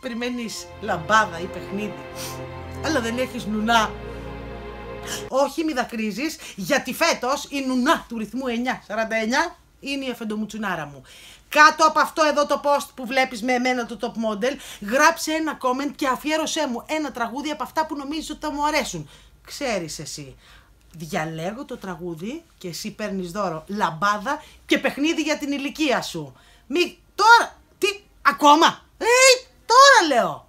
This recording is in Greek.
περιμένεις λαμπάδα ή παιχνίδι, αλλά δεν έχεις νουνά. Όχι, μη δακρύζεις, γιατί φέτος η νουνά του ρυθμού 949 είναι η αφεντομουτσουνάρα μου. Κάτω από αυτό εδώ το post που βλέπεις με εμένα το top model, γράψε ένα comment και αφιέρωσέ μου ένα τραγούδι από αυτά που νομίζεις ότι θα μου αρέσουν. Ξέρεις εσύ, διαλέγω το τραγούδι και εσύ παίρνεις δώρο, λαμπάδα και παιχνίδι για την ηλικία σου. Μη τώρα, τι, ακόμα, sell.